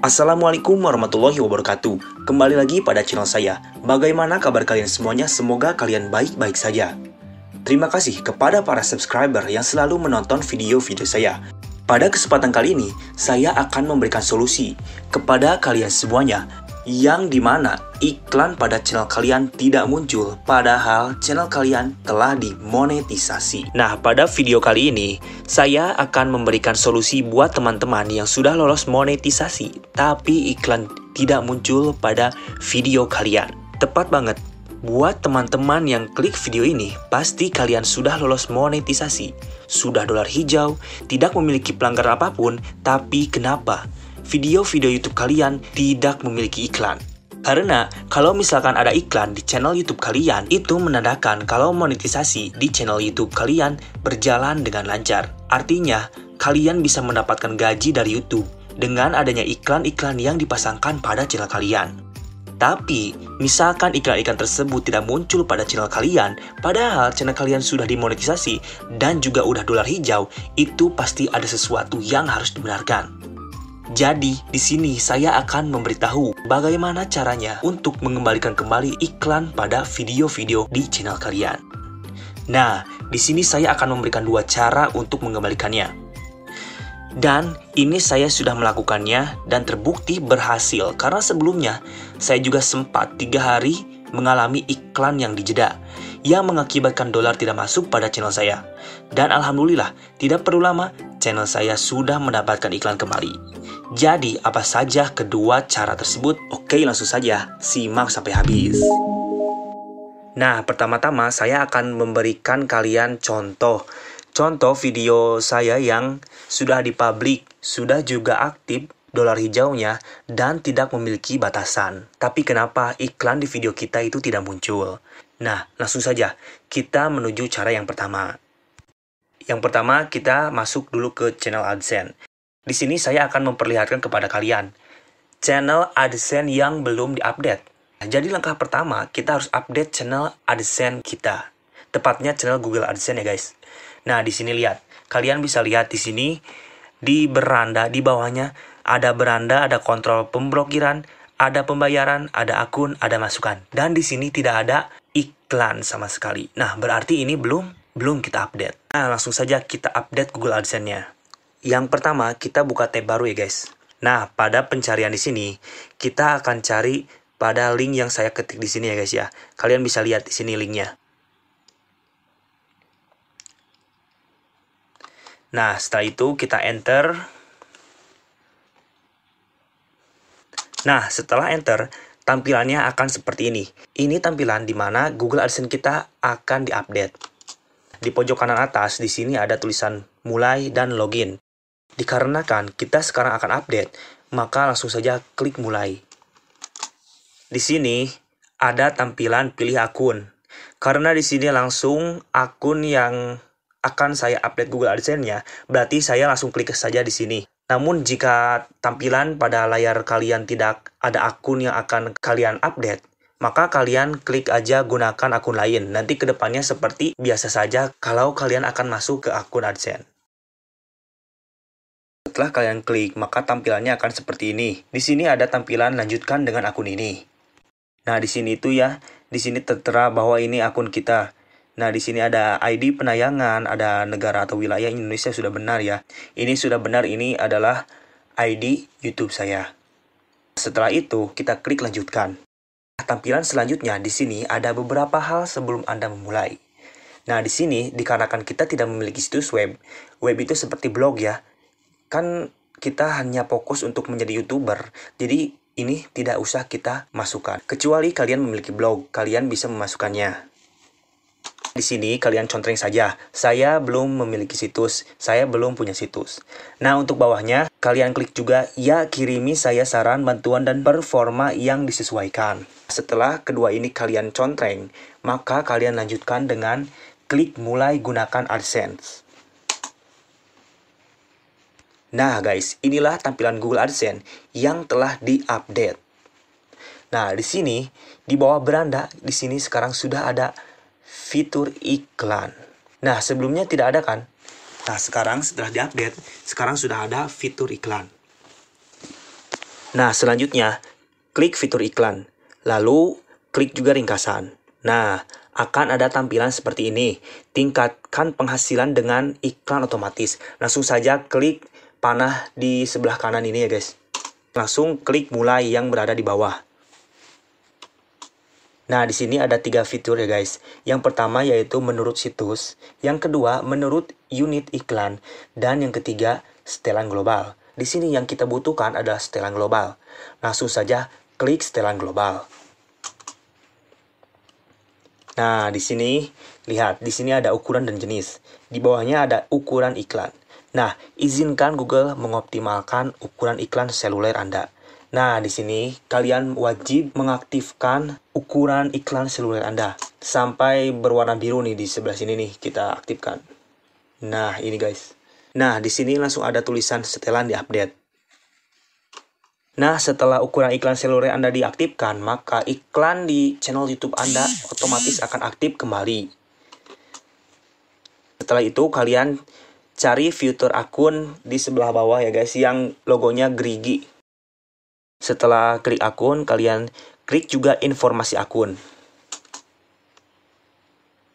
Assalamualaikum warahmatullahi wabarakatuh. Kembali lagi pada channel saya. Bagaimana kabar kalian semuanya? Semoga kalian baik-baik saja. Terima kasih kepada para subscriber yang selalu menonton video-video saya. Pada kesempatan kali ini, saya akan memberikan solusi kepada kalian semuanya yang dimana iklan pada channel kalian tidak muncul padahal channel kalian telah dimonetisasi. Nah, pada video kali ini saya akan memberikan solusi buat teman-teman yang sudah lolos monetisasi tapi iklan tidak muncul pada video kalian. Tepat banget Buat teman-teman yang klik video ini, pasti kalian sudah lolos monetisasi, sudah dolar hijau, tidak memiliki pelanggar apapun, tapi kenapa? video-video YouTube kalian tidak memiliki iklan. Karena kalau misalkan ada iklan di channel YouTube kalian, itu menandakan kalau monetisasi di channel YouTube kalian berjalan dengan lancar. Artinya, kalian bisa mendapatkan gaji dari YouTube dengan adanya iklan-iklan yang dipasangkan pada channel kalian. Tapi, misalkan iklan-iklan tersebut tidak muncul pada channel kalian, padahal channel kalian sudah dimonetisasi dan juga udah dolar hijau, itu pasti ada sesuatu yang harus dibenarkan. Jadi, di sini saya akan memberitahu bagaimana caranya untuk mengembalikan kembali iklan pada video-video di channel kalian. Nah, di sini saya akan memberikan dua cara untuk mengembalikannya. Dan ini saya sudah melakukannya dan terbukti berhasil karena sebelumnya saya juga sempat tiga hari mengalami iklan yang dijeda yang mengakibatkan dolar tidak masuk pada channel saya. Dan alhamdulillah, tidak perlu lama, channel saya sudah mendapatkan iklan kembali. Jadi, apa saja kedua cara tersebut? Oke, langsung saja simak sampai habis. Nah, pertama-tama saya akan memberikan kalian contoh. Contoh video saya yang sudah dipublik, sudah juga aktif dolar hijaunya dan tidak memiliki batasan. Tapi kenapa iklan di video kita itu tidak muncul? Nah, langsung saja kita menuju cara yang pertama. Yang pertama, kita masuk dulu ke channel AdSense. Di sini saya akan memperlihatkan kepada kalian channel AdSense yang belum diupdate. Jadi langkah pertama, kita harus update channel AdSense kita. Tepatnya channel Google AdSense ya guys. Nah, di sini lihat. Kalian bisa lihat di sini di beranda di bawahnya ada beranda, ada kontrol pemblokiran, ada pembayaran, ada akun, ada masukan. Dan di sini tidak ada iklan sama sekali. Nah, berarti ini belum belum kita update. Nah, langsung saja kita update Google AdSense-nya. Yang pertama, kita buka tab baru ya guys. Nah, pada pencarian di sini, kita akan cari pada link yang saya ketik di sini ya guys ya. Kalian bisa lihat di sini linknya. Nah, setelah itu kita enter. Nah, setelah enter, tampilannya akan seperti ini. Ini tampilan di mana Google AdSense kita akan diupdate. Di pojok kanan atas, di sini ada tulisan mulai dan login. Dikarenakan kita sekarang akan update, maka langsung saja klik mulai. Di sini ada tampilan pilih akun. Karena di sini langsung akun yang akan saya update Google AdSense-nya, berarti saya langsung klik saja di sini. Namun jika tampilan pada layar kalian tidak ada akun yang akan kalian update, maka kalian klik aja gunakan akun lain. Nanti kedepannya seperti biasa saja kalau kalian akan masuk ke akun AdSense. Setelah kalian klik, maka tampilannya akan seperti ini. Di sini ada tampilan lanjutkan dengan akun ini. Nah, di sini itu ya, di sini tertera bahwa ini akun kita. Nah, di sini ada ID penayangan, ada negara atau wilayah Indonesia sudah benar ya. Ini sudah benar, ini adalah ID YouTube saya. Setelah itu, kita klik lanjutkan. Nah, tampilan selanjutnya di sini ada beberapa hal sebelum Anda memulai. Nah, di sini dikarenakan kita tidak memiliki situs web. Web itu seperti blog ya kan kita hanya fokus untuk menjadi youtuber jadi ini tidak usah kita masukkan kecuali kalian memiliki blog kalian bisa memasukkannya di sini kalian contreng saja. Saya belum memiliki situs, saya belum punya situs. Nah, untuk bawahnya kalian klik juga ya kirimi saya saran, bantuan dan performa yang disesuaikan. Setelah kedua ini kalian contreng, maka kalian lanjutkan dengan klik mulai gunakan AdSense. Nah guys, inilah tampilan Google AdSense yang telah diupdate. Nah, di sini di bawah beranda di sini sekarang sudah ada fitur iklan. Nah, sebelumnya tidak ada kan? Nah, sekarang setelah diupdate, sekarang sudah ada fitur iklan. Nah, selanjutnya klik fitur iklan, lalu klik juga ringkasan. Nah, akan ada tampilan seperti ini. Tingkatkan penghasilan dengan iklan otomatis. Langsung saja klik panah di sebelah kanan ini ya guys. Langsung klik mulai yang berada di bawah. Nah, di sini ada tiga fitur ya guys. Yang pertama yaitu menurut situs, yang kedua menurut unit iklan, dan yang ketiga setelan global. Di sini yang kita butuhkan adalah setelan global. Langsung saja klik setelan global. Nah, di sini lihat, di sini ada ukuran dan jenis. Di bawahnya ada ukuran iklan. Nah, izinkan Google mengoptimalkan ukuran iklan seluler Anda. Nah, di sini kalian wajib mengaktifkan ukuran iklan seluler Anda sampai berwarna biru nih di sebelah sini nih kita aktifkan. Nah, ini guys. Nah, di sini langsung ada tulisan setelan di update. Nah, setelah ukuran iklan seluler Anda diaktifkan, maka iklan di channel YouTube Anda otomatis akan aktif kembali. Setelah itu, kalian cari fitur akun di sebelah bawah ya guys yang logonya gerigi. Setelah klik akun, kalian klik juga informasi akun.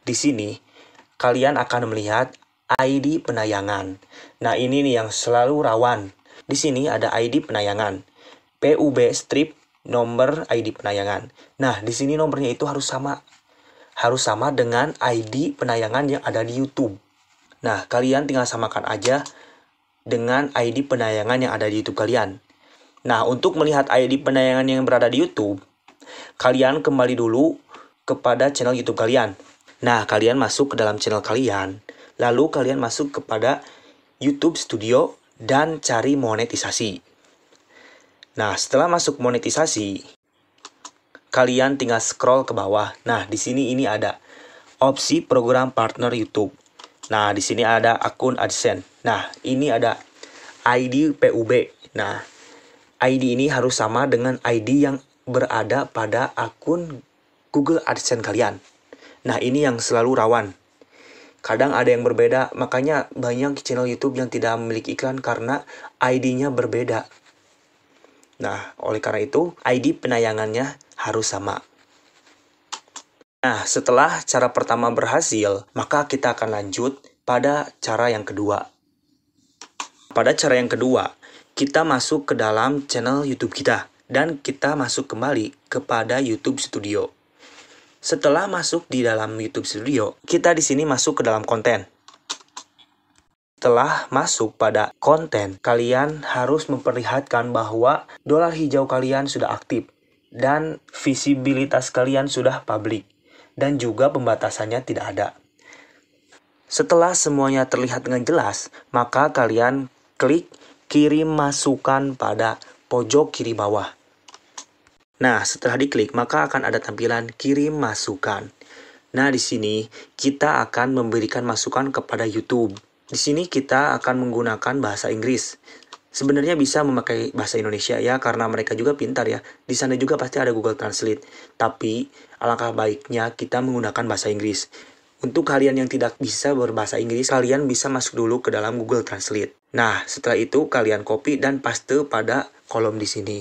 Di sini, kalian akan melihat ID penayangan. Nah, ini nih yang selalu rawan. Di sini ada ID penayangan. PUB strip nomor ID penayangan. Nah, di sini nomornya itu harus sama. Harus sama dengan ID penayangan yang ada di YouTube. Nah, kalian tinggal samakan aja dengan ID penayangan yang ada di YouTube kalian. Nah, untuk melihat ID penayangan yang berada di YouTube, kalian kembali dulu kepada channel YouTube kalian. Nah, kalian masuk ke dalam channel kalian, lalu kalian masuk kepada YouTube Studio dan cari monetisasi. Nah, setelah masuk monetisasi, kalian tinggal scroll ke bawah. Nah, di sini ini ada opsi program partner YouTube. Nah, di sini ada akun AdSense. Nah, ini ada ID PUB. Nah, ID ini harus sama dengan ID yang berada pada akun Google AdSense kalian. Nah, ini yang selalu rawan. Kadang ada yang berbeda, makanya banyak channel YouTube yang tidak memiliki iklan karena ID-nya berbeda. Nah, oleh karena itu, ID penayangannya harus sama. Nah, setelah cara pertama berhasil, maka kita akan lanjut pada cara yang kedua. Pada cara yang kedua, kita masuk ke dalam channel YouTube kita dan kita masuk kembali kepada YouTube Studio. Setelah masuk di dalam YouTube Studio, kita di sini masuk ke dalam konten. Setelah masuk pada konten, kalian harus memperlihatkan bahwa dolar hijau kalian sudah aktif dan visibilitas kalian sudah publik dan juga pembatasannya tidak ada. Setelah semuanya terlihat dengan jelas, maka kalian klik kirim masukan pada pojok kiri bawah. Nah, setelah diklik, maka akan ada tampilan kirim masukan. Nah, di sini kita akan memberikan masukan kepada YouTube. Di sini kita akan menggunakan bahasa Inggris, sebenarnya bisa memakai bahasa Indonesia ya karena mereka juga pintar ya. Di sana juga pasti ada Google Translate. Tapi alangkah baiknya kita menggunakan bahasa Inggris. Untuk kalian yang tidak bisa berbahasa Inggris, kalian bisa masuk dulu ke dalam Google Translate. Nah, setelah itu kalian copy dan paste pada kolom di sini.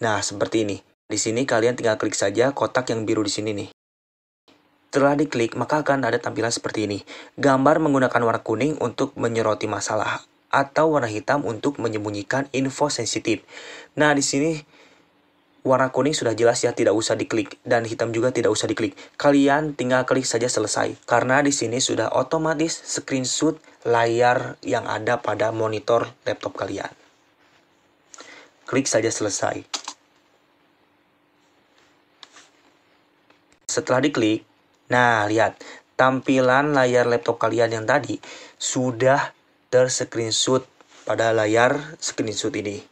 Nah, seperti ini. Di sini kalian tinggal klik saja kotak yang biru di sini nih. Setelah diklik, maka akan ada tampilan seperti ini. Gambar menggunakan warna kuning untuk menyoroti masalah atau warna hitam untuk menyembunyikan info sensitif. Nah, di sini warna kuning sudah jelas ya tidak usah diklik dan hitam juga tidak usah diklik. Kalian tinggal klik saja selesai karena di sini sudah otomatis screenshot layar yang ada pada monitor laptop kalian. Klik saja selesai. Setelah diklik, nah lihat tampilan layar laptop kalian yang tadi sudah terscreenshot pada layar screenshot ini.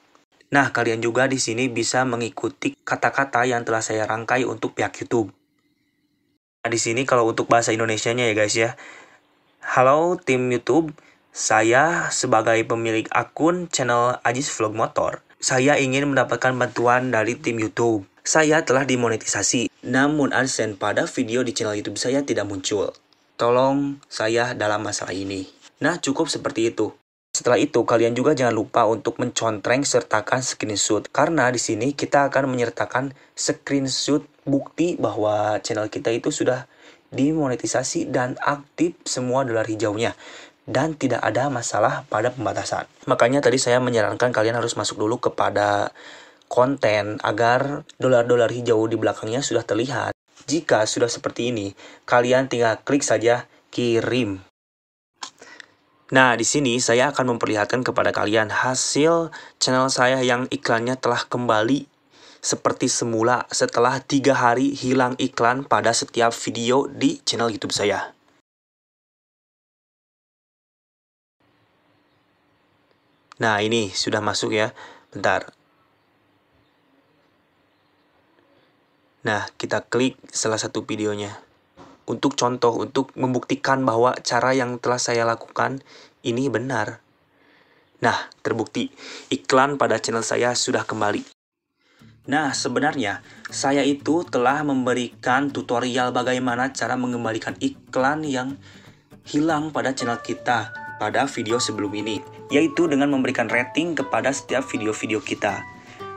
Nah, kalian juga di sini bisa mengikuti kata-kata yang telah saya rangkai untuk pihak YouTube. Nah, di sini kalau untuk bahasa Indonesianya ya guys ya. Halo tim YouTube, saya sebagai pemilik akun channel Ajis Vlog Motor. Saya ingin mendapatkan bantuan dari tim YouTube. Saya telah dimonetisasi, namun AdSense pada video di channel YouTube saya tidak muncul. Tolong saya dalam masalah ini. Nah, cukup seperti itu. Setelah itu, kalian juga jangan lupa untuk mencontreng sertakan screenshot karena di sini kita akan menyertakan screenshot bukti bahwa channel kita itu sudah dimonetisasi dan aktif semua dolar hijaunya dan tidak ada masalah pada pembatasan. Makanya tadi saya menyarankan kalian harus masuk dulu kepada konten agar dolar-dolar hijau di belakangnya sudah terlihat. Jika sudah seperti ini, kalian tinggal klik saja kirim. Nah, di sini saya akan memperlihatkan kepada kalian hasil channel saya yang iklannya telah kembali seperti semula setelah tiga hari hilang iklan pada setiap video di channel YouTube saya. Nah, ini sudah masuk ya. Bentar. Nah, kita klik salah satu videonya untuk contoh, untuk membuktikan bahwa cara yang telah saya lakukan ini benar. Nah, terbukti iklan pada channel saya sudah kembali. Nah, sebenarnya saya itu telah memberikan tutorial bagaimana cara mengembalikan iklan yang hilang pada channel kita pada video sebelum ini, yaitu dengan memberikan rating kepada setiap video-video kita.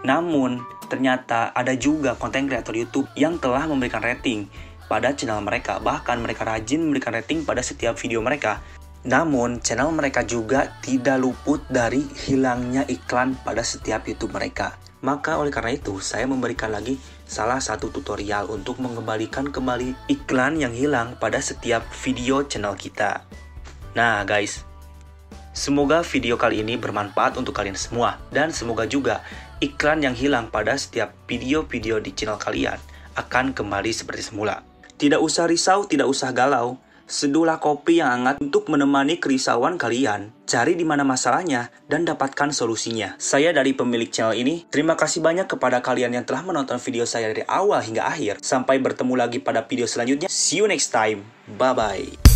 Namun, ternyata ada juga konten kreator YouTube yang telah memberikan rating, pada channel mereka, bahkan mereka rajin memberikan rating pada setiap video mereka. Namun, channel mereka juga tidak luput dari hilangnya iklan pada setiap YouTube mereka. Maka oleh karena itu, saya memberikan lagi salah satu tutorial untuk mengembalikan kembali iklan yang hilang pada setiap video channel kita. Nah guys, semoga video kali ini bermanfaat untuk kalian semua. Dan semoga juga iklan yang hilang pada setiap video-video di channel kalian akan kembali seperti semula. Tidak usah risau, tidak usah galau. Sedulah kopi yang hangat untuk menemani kerisauan kalian. Cari di mana masalahnya dan dapatkan solusinya. Saya dari pemilik channel ini, terima kasih banyak kepada kalian yang telah menonton video saya dari awal hingga akhir. Sampai bertemu lagi pada video selanjutnya. See you next time. Bye-bye.